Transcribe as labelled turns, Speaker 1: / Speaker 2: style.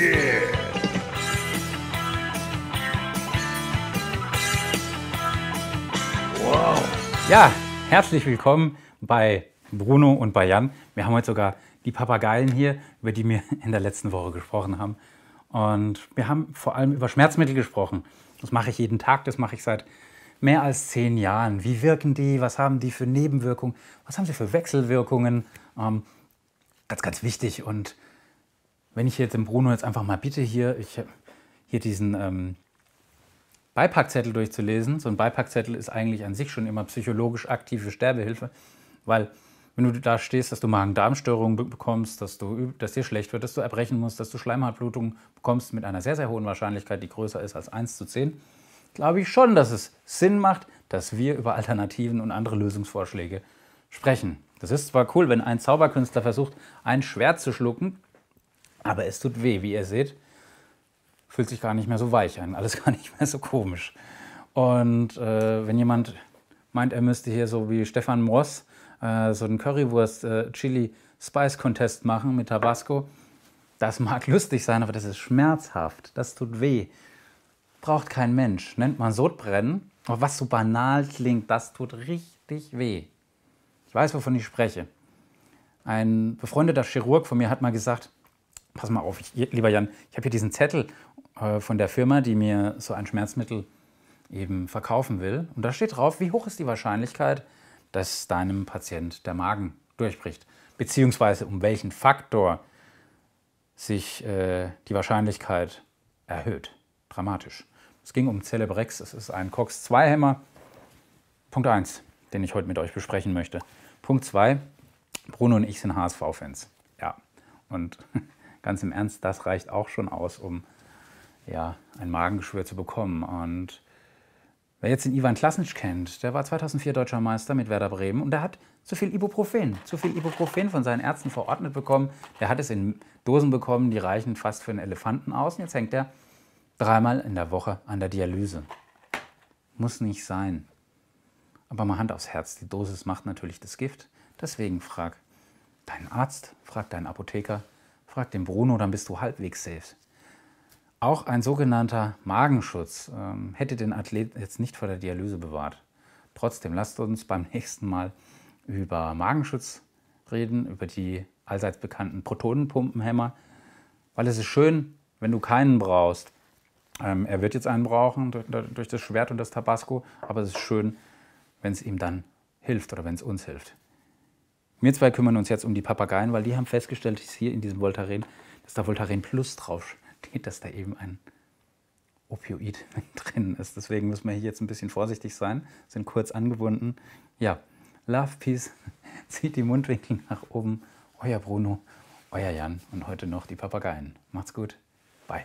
Speaker 1: Yeah! Wow! Ja, herzlich willkommen bei Bruno und bei Jan. Wir haben heute sogar die Papageien hier, über die wir in der letzten Woche gesprochen haben. Und wir haben vor allem über Schmerzmittel gesprochen. Das mache ich jeden Tag, das mache ich seit mehr als zehn Jahren. Wie wirken die? Was haben die für Nebenwirkungen? Was haben sie für Wechselwirkungen? Ähm, ganz, ganz wichtig. Und wenn ich jetzt dem Bruno jetzt einfach mal bitte, hier, ich, hier diesen ähm, Beipackzettel durchzulesen. So ein Beipackzettel ist eigentlich an sich schon immer psychologisch aktive Sterbehilfe, weil wenn du da stehst, dass du Magen-Darm-Störungen bekommst, dass, du, dass dir schlecht wird, dass du erbrechen musst, dass du Schleimhautblutungen bekommst mit einer sehr, sehr hohen Wahrscheinlichkeit, die größer ist als 1 zu 10, glaube ich schon, dass es Sinn macht, dass wir über Alternativen und andere Lösungsvorschläge sprechen. Das ist zwar cool, wenn ein Zauberkünstler versucht, ein Schwert zu schlucken, aber es tut weh, wie ihr seht. Fühlt sich gar nicht mehr so weich an, alles gar nicht mehr so komisch. Und äh, wenn jemand meint, er müsste hier so wie Stefan Moss äh, so einen Currywurst-Chili-Spice-Contest äh, machen mit Tabasco, das mag lustig sein, aber das ist schmerzhaft. Das tut weh. Braucht kein Mensch. Nennt man Sodbrennen. Aber oh, was so banal klingt, das tut richtig weh. Ich weiß, wovon ich spreche. Ein befreundeter Chirurg von mir hat mal gesagt, pass mal auf, ich, lieber Jan, ich habe hier diesen Zettel äh, von der Firma, die mir so ein Schmerzmittel eben verkaufen will. Und da steht drauf, wie hoch ist die Wahrscheinlichkeit, dass deinem Patient der Magen durchbricht, beziehungsweise um welchen Faktor sich äh, die Wahrscheinlichkeit erhöht. Dramatisch. Es ging um Celebrex, es ist ein COX-2-Hämmer. Punkt 1, den ich heute mit euch besprechen möchte. Punkt 2, Bruno und ich sind HSV-Fans. Ja, und ganz im Ernst, das reicht auch schon aus, um ja, ein Magengeschwür zu bekommen. Und wer jetzt den Ivan Klasnic kennt, der war 2004 deutscher Meister mit Werder Bremen und der hat zu viel Ibuprofen, zu viel Ibuprofen von seinen Ärzten verordnet bekommen. Der hat es in Dosen bekommen, die reichen fast für einen Elefanten aus. Und jetzt hängt er dreimal in der Woche an der Dialyse. Muss nicht sein. Aber mal Hand aufs Herz, die Dosis macht natürlich das Gift. Deswegen frag deinen Arzt, frag deinen Apotheker, Frag den Bruno, dann bist du halbwegs safe. Auch ein sogenannter Magenschutz ähm, hätte den Athleten jetzt nicht vor der Dialyse bewahrt. Trotzdem lasst uns beim nächsten Mal über Magenschutz reden, über die allseits bekannten Protonenpumpenhämmer, weil es ist schön, wenn du keinen brauchst. Ähm, er wird jetzt einen brauchen durch, durch das Schwert und das Tabasco, aber es ist schön, wenn es ihm dann hilft oder wenn es uns hilft. Wir zwei kümmern uns jetzt um die Papageien, weil die haben festgestellt, dass hier in diesem Voltaren, dass da Voltaren Plus drauf steht, dass da eben ein Opioid drin ist. Deswegen müssen wir hier jetzt ein bisschen vorsichtig sein, sind kurz angebunden. Ja, Love, Peace, zieht die Mundwinkel nach oben. Euer Bruno, euer Jan und heute noch die Papageien. Macht's gut, bye.